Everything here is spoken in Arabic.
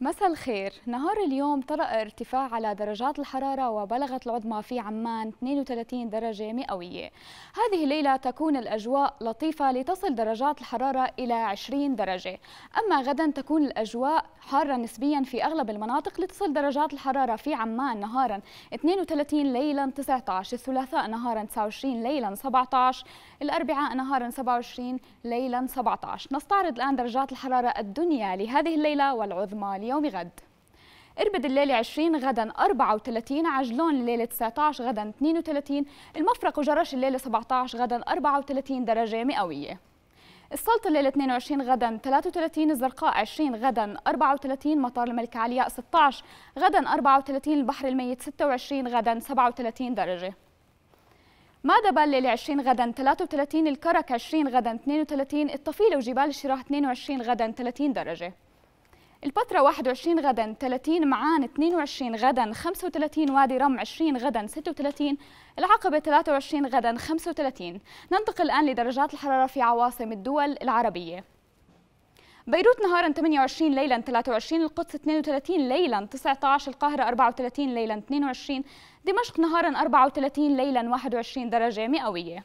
مساء الخير نهار اليوم طرأ ارتفاع على درجات الحرارة وبلغت العظمى في عمان 32 درجة مئوية هذه الليلة تكون الأجواء لطيفة لتصل درجات الحرارة إلى 20 درجة أما غدا تكون الأجواء حارة نسبيا في أغلب المناطق لتصل درجات الحرارة في عمان نهارا 32 ليلا 19 الثلاثاء نهارا 29 ليلا 17 الأربعاء نهارا 27 ليلا 17 نستعرض الآن درجات الحرارة الدنيا لهذه الليلة والعظمى اليوم غد اربد الليلة 20 غدا 34 عجلون الليلة 19 غدا 32 المفرق وجرش الليلة 17 غدا 34 درجة مئوية السلطة الليلة 22 غدا 33 الزرقاء 20 غدا 34 مطار الملك علياء 16 غدا 34 البحر الميت 26 غدا 37 درجة مادبا الليلة 20 غدا 33 الكرك 20 غدا 32 الطفيلة وجبال الشراح 22 غدا 30 درجة البتراء 21 غدا 30 معان 22 غدا 35 وادي رم 20 غدا 36 العقبة 23 غدا 35 ننتقل الآن لدرجات الحرارة في عواصم الدول العربية بيروت نهارا 28 ليلا 23 القدس 32 ليلا 19 القاهرة 34 ليلا 22 دمشق نهارا 34 ليلا 21 درجة مئوية